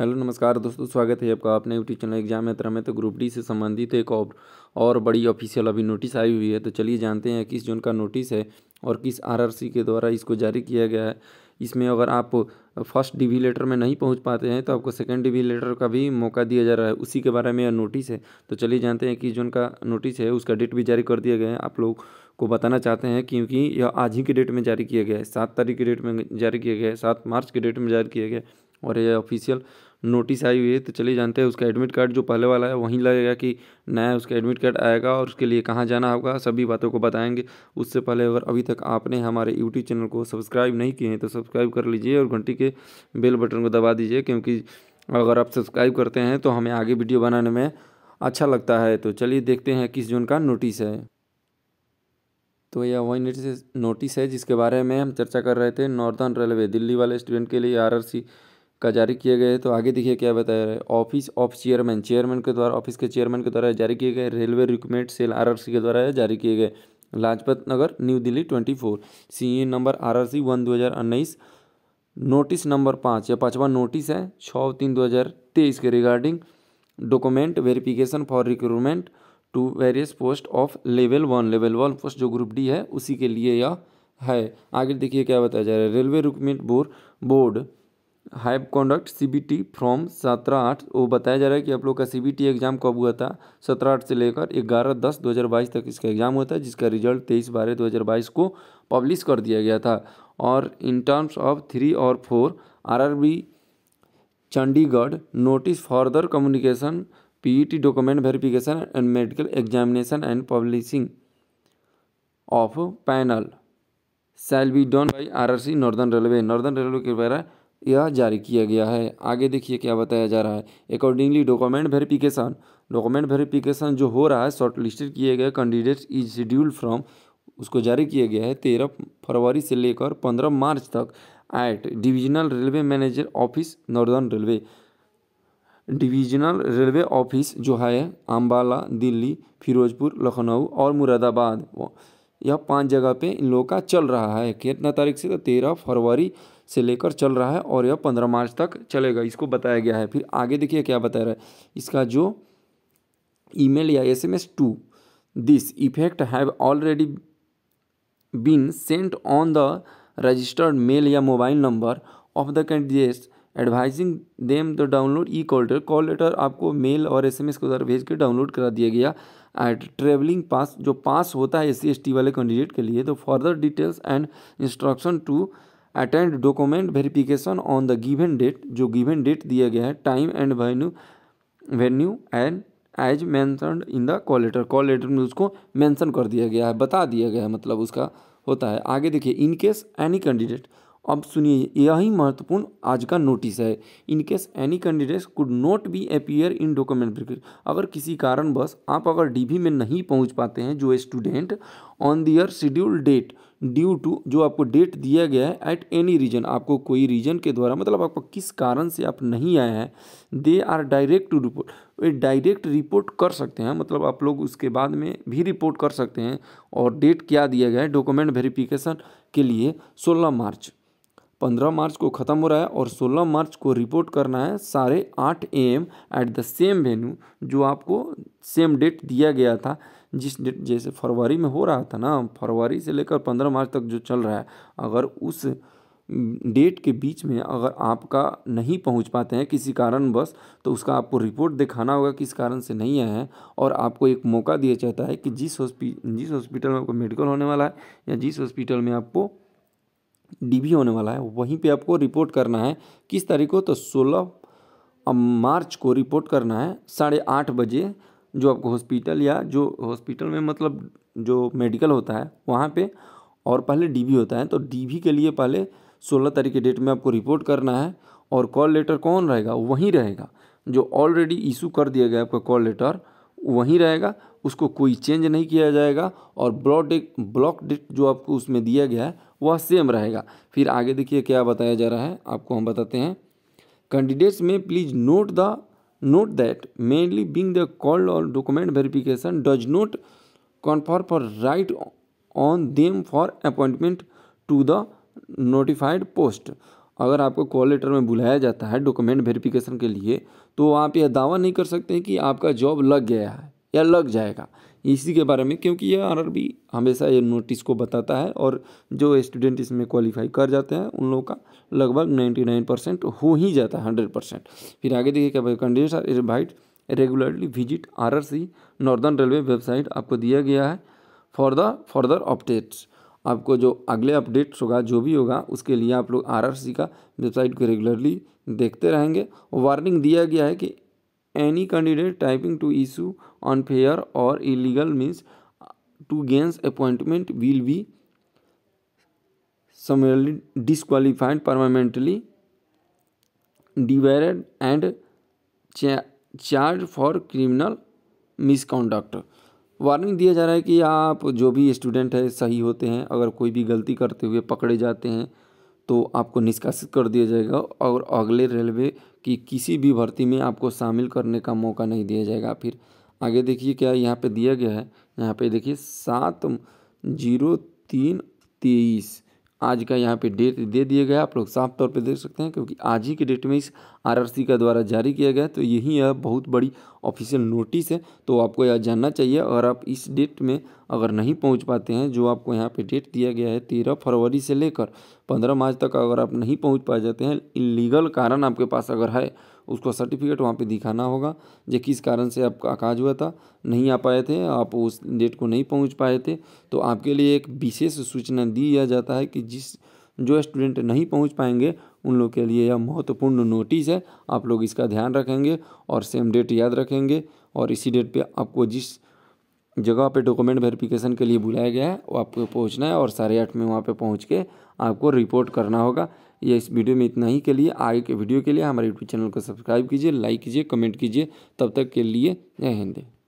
hello नमस्कार दोस्तों स्वागत है आपका अपने यूट्यूब चैनल एग्जाम यात्रा में तो ग्रुप डी से संबंधित एक और और बड़ी ऑफिशियल अभी नोटिस आई हुई है तो चलिए जानते हैं किस जोन का नोटिस है और किस आरआरसी के द्वारा इसको जारी किया गया है इसमें अगर आप फर्स्ट डिवी लेटर में नहीं पहुँच पाते हैं तो आपको सेकेंड डिवी लेटर का भी मौका दिया जा रहा है उसी के बारे में यह नोटिस है तो चलिए जानते हैं किस जो उनका नोटिस है उसका डेट भी जारी कर दिया गया है आप लोग को बताना चाहते हैं क्योंकि यह आज ही के डेट में जारी किया गया है सात तारीख के डेट में जारी किया गया है सात मार्च के डेट में जारी किया गया है और ये ऑफिशियल नोटिस आई हुई है तो चलिए जानते हैं उसका एडमिट कार्ड जो पहले वाला है वहीं लगेगा कि नया उसका एडमिट कार्ड आएगा और उसके लिए कहाँ जाना होगा सभी बातों को बताएंगे उससे पहले अगर अभी तक आपने हमारे यूट्यूब चैनल को सब्सक्राइब नहीं किए हैं तो सब्सक्राइब कर लीजिए और घंटी के बेल बटन को दबा दीजिए क्योंकि अगर आप सब्सक्राइब करते हैं तो हमें आगे वीडियो बनाने में अच्छा लगता है तो चलिए देखते हैं किस जून का नोटिस है तो यह वही नोटिस नोटिस है जिसके बारे में हम चर्चा कर रहे थे नॉर्दर्न रेलवे दिल्ली वाले स्टूडेंट के लिए आर का जारी किए गए तो आगे देखिए क्या बताया रहा है ऑफिस ऑफ चेयरमैन चेयरमैन के द्वारा ऑफिस के चेयरमैन के द्वारा जारी किए गए रेलवे रिक्रूटमेंट सेल आरआरसी के द्वारा जारी किए गए Lajpat Nagar New Delhi twenty four C A number R R C one दो हज़ार उन्नीस नोटिस नंबर पाँच या पाँचवा नोटिस है छः तीन दो हज़ार तेईस के regarding document verification for recruitment to various post of level one level one post जो ग्रुप डी है उसी के लिए यह है आगे देखिए क्या बताया जा रहा है railway recruitment board have conduct C B T from सत्रह आठ वो बताया जा रहा है कि आप लोग का सी बी टी एग्ज़ाम कब हुआ था सत्रह आठ से लेकर ग्यारह दस दो हज़ार बाईस तक इसका एग्ज़ाम हुआ था जिसका रिजल्ट तेईस बारह दो हज़ार बाईस को पब्लिश कर दिया गया था और इन टर्म्स ऑफ थ्री और four R R B Chandigarh notice further communication P E T document verification and medical examination and publishing of panel shall be done by R R C Northern Railway Northern Railway के द्वारा यह जारी किया गया है आगे देखिए क्या बताया जा रहा है accordingly document verification document verification जो हो रहा है शॉर्ट लिस्टेड किए गए कैंडिडेट इज शेड्यूल फ्रॉम उसको जारी किया गया है तेरह फरवरी से लेकर पंद्रह मार्च तक at divisional railway manager office Northern Railway divisional railway office जो है अम्बाला दिल्ली फिरोजपुर लखनऊ और मुरादाबाद यह पांच जगह पे इन लोगों का चल रहा है कितना तारीख से तो तेरह फरवरी से लेकर चल रहा है और यह पंद्रह मार्च तक चलेगा इसको बताया गया है फिर आगे देखिए क्या बताया रहा है इसका जो ईमेल या S M S to this effect have already been sent on the registered mail या mobile number of the candidates advising them the download e call letter call letter आपको मेल और एसएमएस के द्वारा भेज के download करा दिया गया ट्रेवलिंग पास जो पास होता है एस सी वाले कैंडिडेट के लिए तो further details and instruction to attend document verification on the given date जो गिवन डेट दिया गया है time and venue venue and as mention in the call letter call letter में उसको मैंसन कर दिया गया है बता दिया गया है मतलब उसका होता है आगे देखिए इनकेस एनी कैंडिडेट अब सुनिए यही महत्वपूर्ण आज का नोटिस है in case any candidate could not be appear in document bracket अगर किसी कारणवश आप अगर डीबी में नहीं पहुंच पाते हैं जो student on their schedule date due to जो आपको डेट दिया गया है एट एनी रीजन आपको कोई रीजन के द्वारा मतलब आपको किस कारण से आप नहीं आए हैं they are directed to report वे डायरेक्ट रिपोर्ट कर सकते हैं मतलब आप लोग उसके बाद में भी रिपोर्ट कर सकते हैं और डेट क्या दिया गया है डॉक्यूमेंट वेरिफिकेशन के लिए सोलह मार्च पंद्रह मार्च को ख़त्म हो रहा है और सोलह मार्च को रिपोर्ट करना है साढ़े आठ A M at the same venue जो आपको सेम डेट दिया गया था जिस डेट जैसे फरवरी में हो रहा था ना फरवरी से लेकर पंद्रह मार्च तक जो चल रहा है अगर उस डेट के बीच में अगर आपका नहीं पहुंच पाते हैं किसी कारण बस तो उसका आपको रिपोर्ट दिखाना होगा किस कारण से नहीं आए हैं और आपको एक मौका दिया जाता है कि जिस हॉस्पि जिस हॉस्पिटल में आपको मेडिकल होने वाला है या जिस हॉस्पिटल में आपको डी होने वाला है वहीं पे आपको रिपोर्ट करना है किस तारीख को तो सोलह मार्च को रिपोर्ट करना है साढ़े आठ बजे जो आपको हॉस्पिटल या जो हॉस्पिटल में मतलब जो मेडिकल होता है वहाँ पे और पहले डीबी होता है तो डीबी के लिए पहले सोलह तारीख के डेट में आपको रिपोर्ट करना है और कॉल लेटर कौन रहेगा वहीं रहेगा जो ऑलरेडी इशू कर दिया गया आपका कॉल लेटर वहीं रहेगा उसको कोई चेंज नहीं किया जाएगा और ब्लॉक डेट ब्लॉक डेट जो आपको उसमें दिया गया है वह सेम रहेगा फिर आगे देखिए क्या बताया जा रहा है आपको हम बताते हैं कैंडिडेट्स में please note the note that mainly being the called और document verification does not confirm for right on them for appointment to the notified post अगर आपको कॉल लेटर में बुलाया जाता है डॉक्यूमेंट वेरिफिकेशन के लिए तो आप यह दावा नहीं कर सकते कि आपका जॉब लग गया है या लग जाएगा इसी के बारे में क्योंकि यह आरआरबी हमेशा ये नोटिस को बताता है और जो स्टूडेंट इसमें क्वालिफाई कर जाते हैं उन लोगों का लगभग नाइन्टी नाइन परसेंट हो ही जाता है हंड्रेड परसेंट फिर आगे देखिए क्या candidates are invite regularly visit R R C Northern Railway website आपको दिया गया है फॉर द फर्दर अपडेट्स आपको जो अगले अपडेट्स होगा जो भी होगा उसके लिए आप लोग आरआरसी का वेबसाइट को रेगुलरली देखते रहेंगे वार्निंग दिया गया है कि any candidate typing to issue unfair और illegal means to gains appointment will be summarily disqualified permanently debarred and charge for criminal misconduct warning दिया जा रहा है कि आप जो भी स्टूडेंट है सही होते हैं अगर कोई भी गलती करते हुए पकड़े जाते हैं तो आपको निष्कासित कर दिया जाएगा और अगले रेलवे की किसी भी भर्ती में आपको शामिल करने का मौका नहीं दिया जाएगा फिर आगे देखिए क्या यहाँ पे दिया गया है यहाँ पे देखिए सात जीरो तीन तेईस आज का यहाँ पे डेट दे दिया गया आप लोग साफ तौर पे देख सकते हैं क्योंकि आज ही के डेट में इस आरआरसी का द्वारा जारी किया गया तो यही यह बहुत बड़ी ऑफिशियल नोटिस है तो आपको यह जानना चाहिए और आप इस डेट में अगर नहीं पहुँच पाते हैं जो आपको यहाँ पे डेट दिया गया है तेरह फरवरी से लेकर पंद्रह मार्च तक अगर आप नहीं पहुँच पा जाते हैं इलीगल कारण आपके पास अगर है उसको सर्टिफिकेट वहाँ पे दिखाना होगा जो किस कारण से आपका आकाज हुआ था नहीं आ पाए थे आप उस डेट को नहीं पहुँच पाए थे तो आपके लिए एक विशेष सूचना दिया जाता है कि जिस जो स्टूडेंट नहीं पहुंच पाएंगे उन लोग के लिए यह महत्वपूर्ण नोटिस है आप लोग इसका ध्यान रखेंगे और सेम डेट याद रखेंगे और इसी डेट पे आपको जिस जगह पे डॉक्यूमेंट वेरिफिकेशन के लिए बुलाया गया है वो आपको पहुंचना है और साढ़े आठ में वहाँ पे पहुंच के आपको रिपोर्ट करना होगा ये इस वीडियो में इतना ही के लिए आगे के वीडियो के लिए हमारे यूट्यूब चैनल को सब्सक्राइब कीजिए लाइक कीजिए कमेंट कीजिए तब तक के लिए जय हिंद